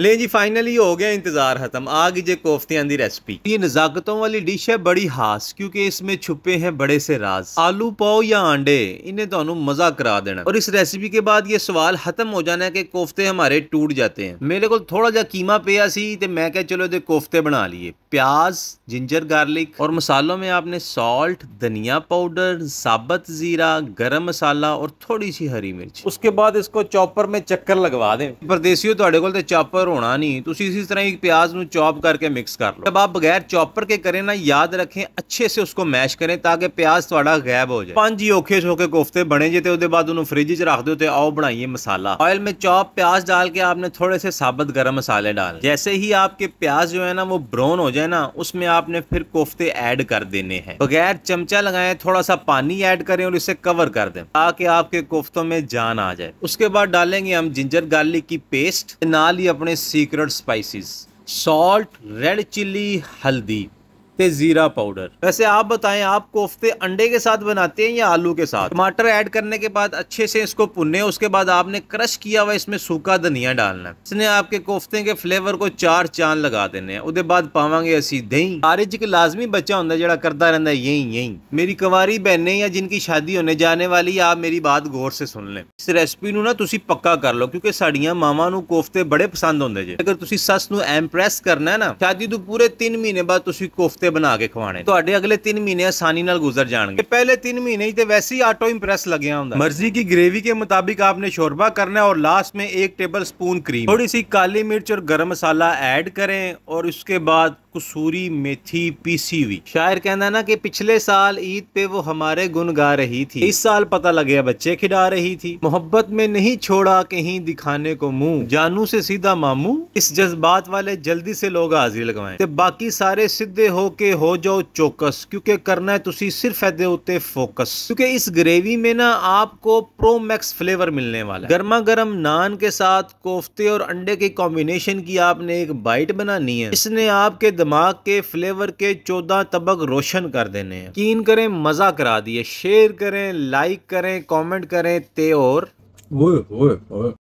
ले जी फाइनली हो गया इंतज़ार ख़त्म आ गई जे कोफ्तियाँ की रेसिपी ये नज़ाकतों वाली डिश है बड़ी खास क्योंकि इसमें छुपे हैं बड़े से राज आलू पाओ या आंडे इन्हें तो मज़ा करा देना और इस रेसिपी के बाद ये सवाल ख़त्म हो जाना है कि कोफ्ते हमारे टूट जाते हैं मेरे को थोड़ा जा कीमा पिया सी तो मैं क्या चलो ये कोफ्ते बना लिए प्याज जिंजर गार्लिक और मसालों में आपने सॉल्ट धनिया पाउडर साबत ज़ीरा गर्म मसाला और थोड़ी सी हरी मिर्च उसके बाद इसको चॉपर में चक्कर लगवा दें परदेसी हो तो चॉपर ਕਲਰ होना नहीं ਤੁਸੀਂ इसी तरह ਹੀ प्याज ਨੂੰ चॉप करके मिक्स कर लो जब आप बगैर चॉपर के करें ना याद रखें अच्छे से उसको मैश करें ताकि प्याज थोड़ा गैब हो जाए पांच ही औखे सोखे ਕੇ बने ਬਣੇ ਜੇ बाद ਉਹਦੇ ਬਾਅਦ ਉਹਨੂੰ ਫ੍ਰਿਜ 'ਚ ਰੱਖ ਦਿਓ ਤੇ ਆਓ ऑयल में चॉप प्याज डाल के आपने थोड़े से साबत गर्म मसाले डाल जैसे ही आपके प्याज जो है ना वो ब्राउन हो जाए ना उसमें आपने फिर कोफ्ते ऐड कर देने हैं बगैर चमचा लगाए थोड़ा सा पानी ऐड करें और इसे कवर कर दें ताकि आपके कोफ्तों में जान आ जाए उसके बाद डालेंगे हम जिंजर गार्लिक की पेस्ट नाल ही अपने secret spices salt red chili haldi ते जीरा पाउडर वैसे आप बताएं आप कोफ्ते अंडे के साथ बनाते हैं या आलू के साथ टमाटर ऐड करने के बाद अच्छे से इसको पुने उसके बाद आपने क्रश किया हुआ इसमें सूखा धनिया डालना इसने आपके कोफ्ते के फ्लेवर को चार चांद लगा देने उसके बाद पावे असी दही हारिज एक लाजमी बच्चा होंगे जरा करता रहता है यही यही मेरी कुंवारी बहने या जिनकी शादी होने जाने वाली आप मेरी बात गौर से सुन ले इस रेसिपी ना पक्का कर लो क्योंकि साड़िया मावा कोफ्ते बड़े पसंद होंगे जी अगर सस नस करना है ना शादी तू पूरे तीन महीने बाद कोफ्ते ਕੋਫਤੇ बना के खवाने तो अगले तीन महीने आसानी ਨਾਲ ਗੁਜ਼ਰ ਜਾਣਗੇ ਪਹਿਲੇ 3 ਮਹੀਨੇ ਹੀ ही ऑटो इम्प्रेस लगे होंगे मर्जी की ग्रेवी के मुताबिक आपने शोरबा करना है और लास्ट में एक टेबल स्पून क्रीम थोड़ी सी काली मिर्च और गर्म मसाला एड करें और उसके बाद कसूरी मेथी पीसी हुई शायर कहना है ना कि पिछले साल ईद पे वो हमारे गुन गा रही थी इस साल पता लग गया बच्चे खिला रही थी मोहब्बत में नहीं छोड़ा कहीं दिखाने को मुंह जानू से सीधा मामू इस जज्बात वाले जल्दी से लोग हाजिर लगवाए ते बाकी सारे सीधे हो के हो जाओ चौकस क्योंकि करना है तुसी सिर्फ ऐसे उत्ते फोकस क्योंकि इस ग्रेवी में ना आपको प्रो मैक्स फ्लेवर मिलने वाला गर्मा गर्म नान के साथ कोफ्ते और अंडे के कॉम्बिनेशन की आपने एक बाइट बनानी है इसने आपके दिमाग के फ्लेवर के चौदह तबक रोशन कर देने हैं कीन करें मज़ा करा दिए शेयर करें लाइक करें कमेंट करें ते और वो, वो, वो।